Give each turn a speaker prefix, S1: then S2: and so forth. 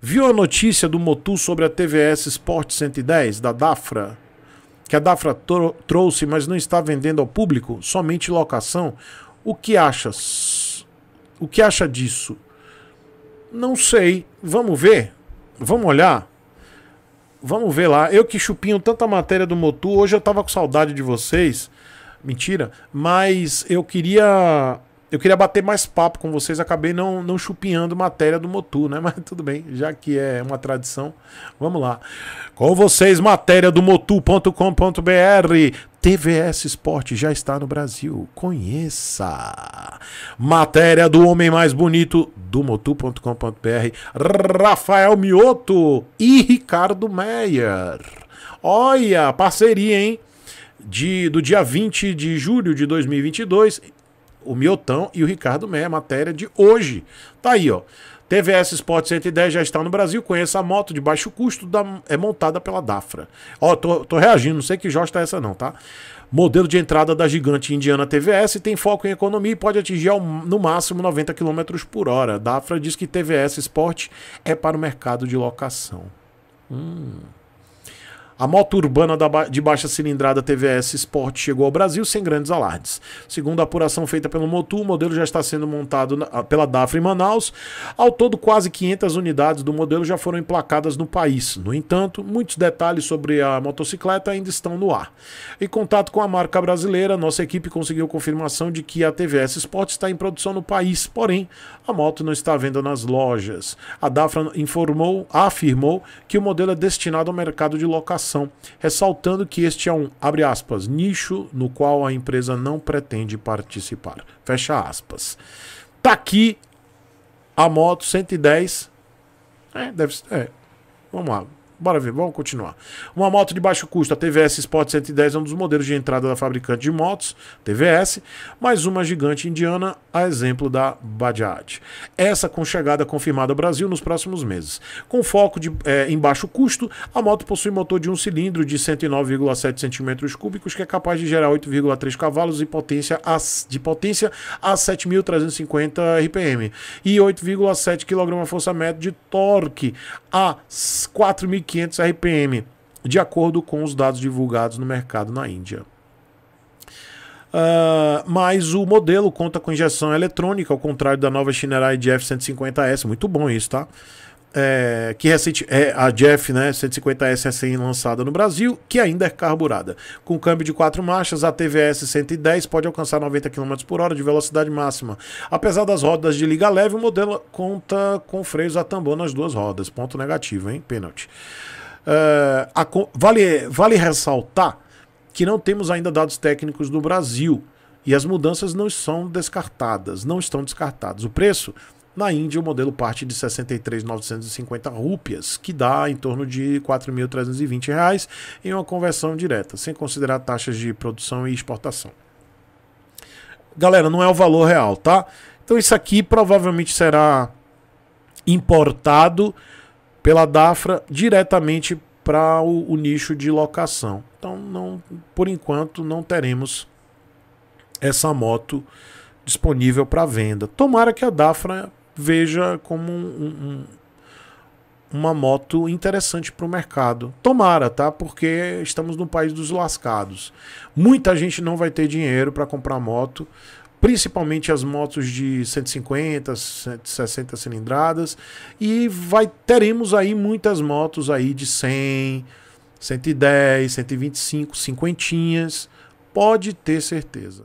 S1: Viu a notícia do Motu sobre a TVS Sport 110 da Dafra? Que a Dafra trouxe, mas não está vendendo ao público, somente locação. O que achas? O que acha disso? Não sei. Vamos ver. Vamos olhar. Vamos ver lá. Eu que chupinho tanta matéria do Motu, hoje eu tava com saudade de vocês. Mentira, mas eu queria eu queria bater mais papo com vocês, acabei não, não chupinhando matéria do Motu, né? Mas tudo bem, já que é uma tradição, vamos lá. Com vocês, matéria do motu.com.br. TVS Esporte já está no Brasil. Conheça! Matéria do homem mais bonito do motu.com.br, Rafael Mioto e Ricardo Meyer. Olha, parceria, hein? De, do dia 20 de julho de 2022 o Miotão e o Ricardo Meia, matéria de hoje. Tá aí, ó. TVS Sport 110 já está no Brasil, conheça a moto de baixo custo, da, é montada pela Dafra. Ó, tô, tô reagindo, não sei que josta tá essa não, tá? Modelo de entrada da gigante indiana TVS tem foco em economia e pode atingir ao, no máximo 90 km por hora. Dafra diz que TVS Sport é para o mercado de locação. Hum... A moto urbana de baixa cilindrada TVS Sport chegou ao Brasil sem grandes alardes. Segundo a apuração feita pelo Motul, o modelo já está sendo montado pela DAFRA em Manaus. Ao todo, quase 500 unidades do modelo já foram emplacadas no país. No entanto, muitos detalhes sobre a motocicleta ainda estão no ar. Em contato com a marca brasileira, nossa equipe conseguiu confirmação de que a TVS Sport está em produção no país, porém, a moto não está à venda nas lojas. A DAFRA informou, afirmou que o modelo é destinado ao mercado de locação inovação, ressaltando que este é um, abre aspas, nicho no qual a empresa não pretende participar. Fecha aspas. Tá aqui a moto 110. É, deve ser. É, vamos lá. Bora ver, vamos continuar. Uma moto de baixo custo, a TVS Sport 110 é um dos modelos de entrada da fabricante de motos, TVS, mais uma gigante indiana, a exemplo da Bajaj. Essa com chegada confirmada ao Brasil nos próximos meses. Com foco de, é, em baixo custo, a moto possui motor de um cilindro de 109,7 cm3, que é capaz de gerar 8,3 cavalos potência a, de potência a 7.350 RPM e 8,7 kgfm de torque a 4. 500 RPM, de acordo com os dados divulgados no mercado na Índia. Uh, mas o modelo conta com injeção eletrônica, ao contrário da nova Shinerai de F150S. Muito bom isso, tá? é, que recente, é a Jeff né, 150S recém-lançada no Brasil, que ainda é carburada. Com câmbio de quatro marchas, a TVS 110 pode alcançar 90 km por hora de velocidade máxima. Apesar das rodas de liga leve, o modelo conta com freios a tambor nas duas rodas. Ponto negativo, hein? Pênalti. É, vale, vale ressaltar que não temos ainda dados técnicos do Brasil e as mudanças não são descartadas, não estão descartadas. O preço na Índia, o modelo parte de 63.950 rúpias, que dá em torno de 4.320 reais em uma conversão direta, sem considerar taxas de produção e exportação. Galera, não é o valor real, tá? Então isso aqui provavelmente será importado pela Dafra diretamente para o, o, nicho de locação. Então, não, por enquanto, não teremos essa moto disponível para venda. Tomara que a Dafra veja como um, um, uma moto interessante para o mercado. Tomara, tá? Porque estamos no país dos lascados. Muita gente não vai ter dinheiro para comprar moto, principalmente as motos de 150, 160 cilindradas, e vai teremos aí muitas motos aí de 100, 110, 125, cinquentinhas, pode ter certeza.